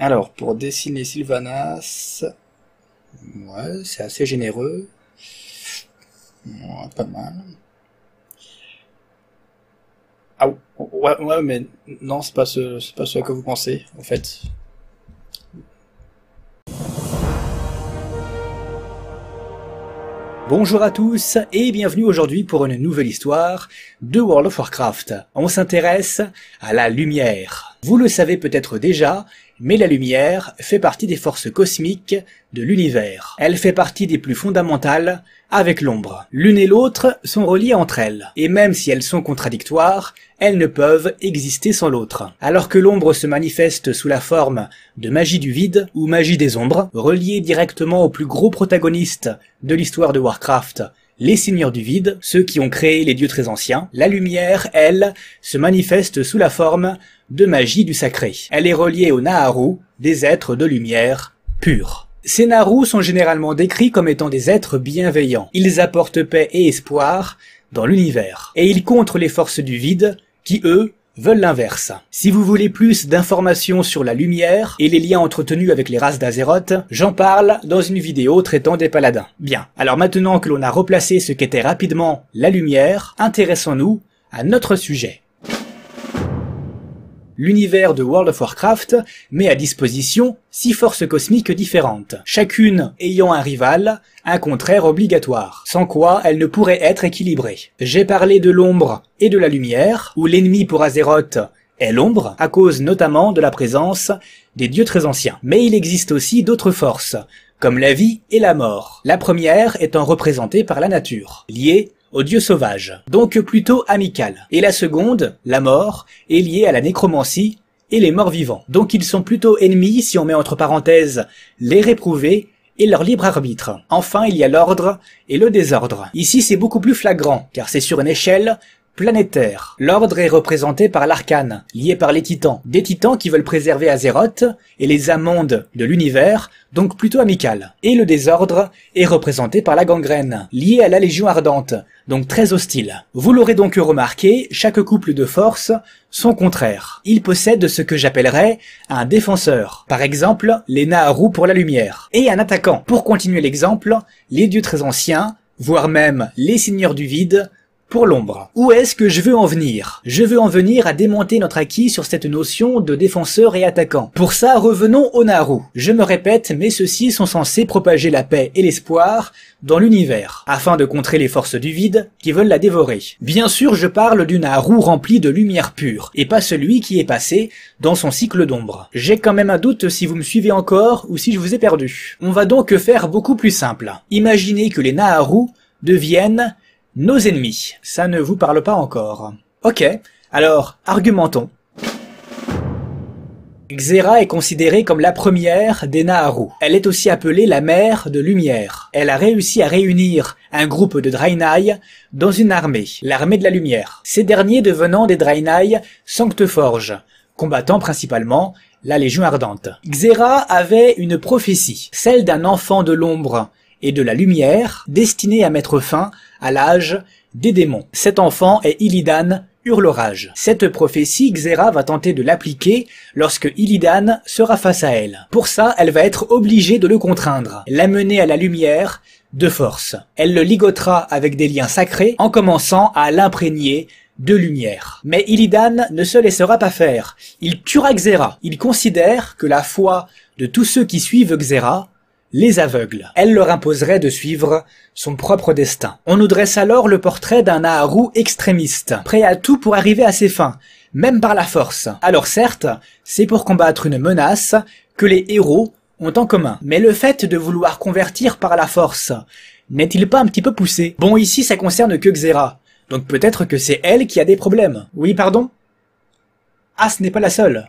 Alors, pour dessiner Sylvanas, ouais, c'est assez généreux. pas mal. Ah ouais, ouais mais non, c'est pas ce, c'est pas ce que vous pensez, en fait. Bonjour à tous et bienvenue aujourd'hui pour une nouvelle histoire de World of Warcraft. On s'intéresse à la lumière. Vous le savez peut-être déjà, mais la lumière fait partie des forces cosmiques de l'univers. Elle fait partie des plus fondamentales avec l'ombre. L'une et l'autre sont reliées entre elles, et même si elles sont contradictoires, elles ne peuvent exister sans l'autre. Alors que l'ombre se manifeste sous la forme de magie du vide ou magie des ombres, reliée directement aux plus gros protagonistes de l'histoire de Warcraft, les seigneurs du vide, ceux qui ont créé les dieux très anciens, la lumière, elle, se manifeste sous la forme de magie du sacré. Elle est reliée aux Naharu, des êtres de lumière pure. Ces Naharu sont généralement décrits comme étant des êtres bienveillants. Ils apportent paix et espoir dans l'univers. Et ils contrent les forces du vide, qui eux, veulent l'inverse. Si vous voulez plus d'informations sur la lumière et les liens entretenus avec les races d'Azeroth, j'en parle dans une vidéo traitant des paladins. Bien, alors maintenant que l'on a replacé ce qu'était rapidement la lumière, intéressons-nous à notre sujet l'univers de World of Warcraft met à disposition six forces cosmiques différentes, chacune ayant un rival, un contraire obligatoire, sans quoi elle ne pourrait être équilibrée. J'ai parlé de l'ombre et de la lumière, où l'ennemi pour Azeroth est l'ombre, à cause notamment de la présence des dieux très anciens. Mais il existe aussi d'autres forces, comme la vie et la mort, la première étant représentée par la nature, liée aux dieux sauvages, donc plutôt amical. Et la seconde, la mort, est liée à la nécromancie et les morts vivants. Donc ils sont plutôt ennemis si on met entre parenthèses les réprouvés et leur libre arbitre. Enfin, il y a l'ordre et le désordre. Ici, c'est beaucoup plus flagrant, car c'est sur une échelle planétaire. L'ordre est représenté par l'arcane, lié par les titans. Des titans qui veulent préserver Azeroth et les amandes de l'univers, donc plutôt amicales. Et le désordre est représenté par la gangrène, liée à la Légion Ardente, donc très hostile. Vous l'aurez donc remarqué, chaque couple de forces sont contraires. Ils possèdent ce que j'appellerais un défenseur, par exemple les Naharu pour la lumière, et un attaquant. Pour continuer l'exemple, les dieux très anciens, voire même les seigneurs du vide, pour l'ombre. Où est-ce que je veux en venir Je veux en venir à démonter notre acquis sur cette notion de défenseur et attaquant. Pour ça, revenons au narou. Je me répète, mais ceux-ci sont censés propager la paix et l'espoir dans l'univers, afin de contrer les forces du vide qui veulent la dévorer. Bien sûr, je parle du Naru rempli de lumière pure, et pas celui qui est passé dans son cycle d'ombre. J'ai quand même un doute si vous me suivez encore ou si je vous ai perdu. On va donc faire beaucoup plus simple. Imaginez que les Naharu deviennent nos ennemis, ça ne vous parle pas encore. Ok, alors argumentons. Xera est considérée comme la première des Naharu. Elle est aussi appelée la mère de lumière. Elle a réussi à réunir un groupe de Draenei dans une armée, l'armée de la lumière. Ces derniers devenant des Draenei Sancteforge, combattant principalement la Légion Ardente. Xera avait une prophétie, celle d'un enfant de l'ombre et de la lumière, destiné à mettre fin à l'âge des démons. Cet enfant est Illidan, Hurlorage. Cette prophétie, Xera va tenter de l'appliquer lorsque Illidan sera face à elle. Pour ça, elle va être obligée de le contraindre, l'amener à la lumière de force. Elle le ligotera avec des liens sacrés en commençant à l'imprégner de lumière. Mais Illidan ne se laissera pas faire. Il tuera Xera. Il considère que la foi de tous ceux qui suivent Xera les aveugles. Elle leur imposerait de suivre son propre destin. On nous dresse alors le portrait d'un Naharu extrémiste, prêt à tout pour arriver à ses fins, même par la force. Alors certes, c'est pour combattre une menace que les héros ont en commun. Mais le fait de vouloir convertir par la force, n'est-il pas un petit peu poussé Bon ici ça concerne que Xera, donc peut-être que c'est elle qui a des problèmes. Oui pardon Ah ce n'est pas la seule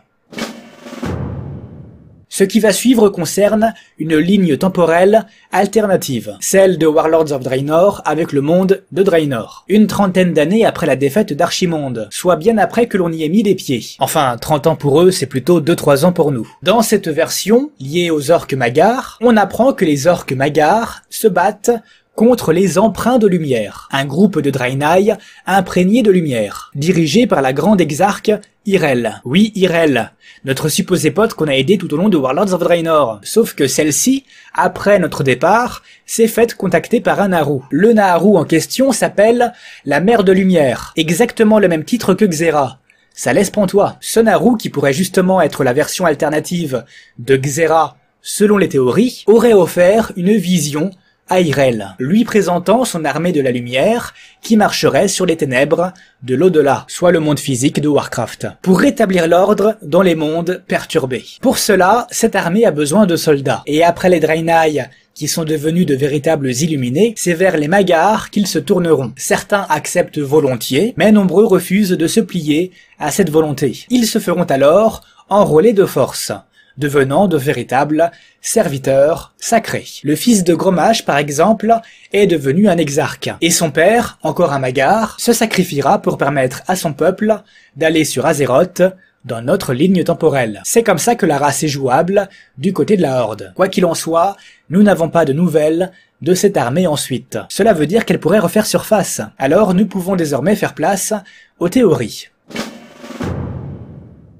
ce qui va suivre concerne une ligne temporelle alternative, celle de Warlords of Draenor avec le monde de Draenor, une trentaine d'années après la défaite d'Archimonde, soit bien après que l'on y ait mis les pieds. Enfin, 30 ans pour eux, c'est plutôt 2-3 ans pour nous. Dans cette version, liée aux orques Magar, on apprend que les orques Magar se battent contre les emprunts de lumière, un groupe de Draenei imprégné de lumière, dirigé par la grande exarque Irel. Oui, Irel, notre supposé pote qu'on a aidé tout au long de Warlords of Draenor. Sauf que celle-ci, après notre départ, s'est faite contacter par un Naru. Le Naru en question s'appelle la Mère de Lumière, exactement le même titre que Xera. Ça laisse pantois. Ce Naru, qui pourrait justement être la version alternative de Xera selon les théories, aurait offert une vision Airel, lui présentant son armée de la lumière qui marcherait sur les ténèbres de l'au-delà, soit le monde physique de Warcraft, pour rétablir l'ordre dans les mondes perturbés. Pour cela, cette armée a besoin de soldats, et après les Draenei qui sont devenus de véritables illuminés, c'est vers les Magars qu'ils se tourneront. Certains acceptent volontiers, mais nombreux refusent de se plier à cette volonté. Ils se feront alors enrôler de force devenant de véritables serviteurs sacrés. Le fils de Gromage, par exemple, est devenu un exarque, et son père, encore un magar, se sacrifiera pour permettre à son peuple d'aller sur Azeroth dans notre ligne temporelle. C'est comme ça que la race est jouable du côté de la Horde. Quoi qu'il en soit, nous n'avons pas de nouvelles de cette armée ensuite. Cela veut dire qu'elle pourrait refaire surface. Alors nous pouvons désormais faire place aux théories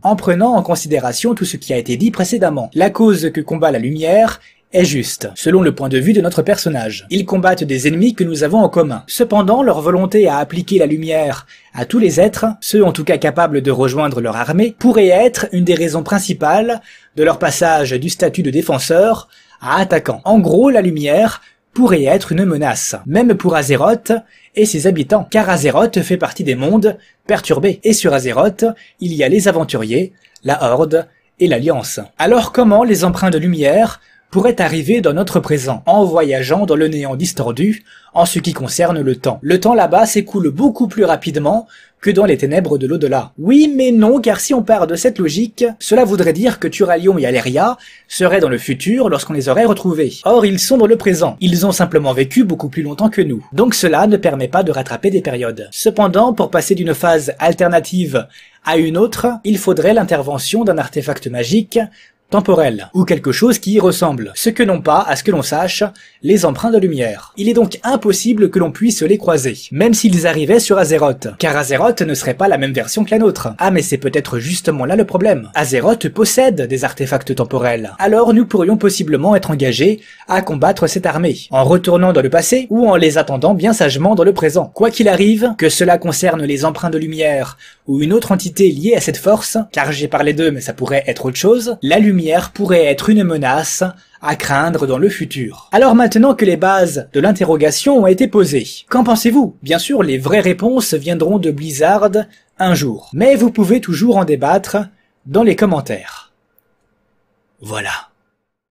en prenant en considération tout ce qui a été dit précédemment. La cause que combat la lumière est juste, selon le point de vue de notre personnage. Ils combattent des ennemis que nous avons en commun. Cependant, leur volonté à appliquer la lumière à tous les êtres, ceux en tout cas capables de rejoindre leur armée, pourrait être une des raisons principales de leur passage du statut de défenseur à attaquant. En gros, la lumière pourrait être une menace, même pour Azeroth et ses habitants, car Azeroth fait partie des mondes perturbés, et sur Azeroth, il y a les aventuriers, la Horde et l'Alliance. Alors comment les emprunts de lumière pourrait arriver dans notre présent en voyageant dans le néant distordu en ce qui concerne le temps. Le temps là-bas s'écoule beaucoup plus rapidement que dans les ténèbres de l'au-delà. Oui mais non car si on part de cette logique, cela voudrait dire que Turalion et Aleria seraient dans le futur lorsqu'on les aurait retrouvés. Or ils sont dans le présent, ils ont simplement vécu beaucoup plus longtemps que nous. Donc cela ne permet pas de rattraper des périodes. Cependant, pour passer d'une phase alternative à une autre, il faudrait l'intervention d'un artefact magique temporel, ou quelque chose qui y ressemble, ce que n'ont pas, à ce que l'on sache, les emprunts de lumière. Il est donc impossible que l'on puisse les croiser, même s'ils arrivaient sur Azeroth, car Azeroth ne serait pas la même version que la nôtre. Ah mais c'est peut-être justement là le problème. Azeroth possède des artefacts temporels, alors nous pourrions possiblement être engagés à combattre cette armée, en retournant dans le passé ou en les attendant bien sagement dans le présent. Quoi qu'il arrive, que cela concerne les emprunts de lumière ou une autre entité liée à cette force, car j'ai parlé d'eux mais ça pourrait être autre chose, la lumière pourrait être une menace à craindre dans le futur. Alors maintenant que les bases de l'interrogation ont été posées, qu'en pensez-vous Bien sûr, les vraies réponses viendront de Blizzard un jour, mais vous pouvez toujours en débattre dans les commentaires. Voilà.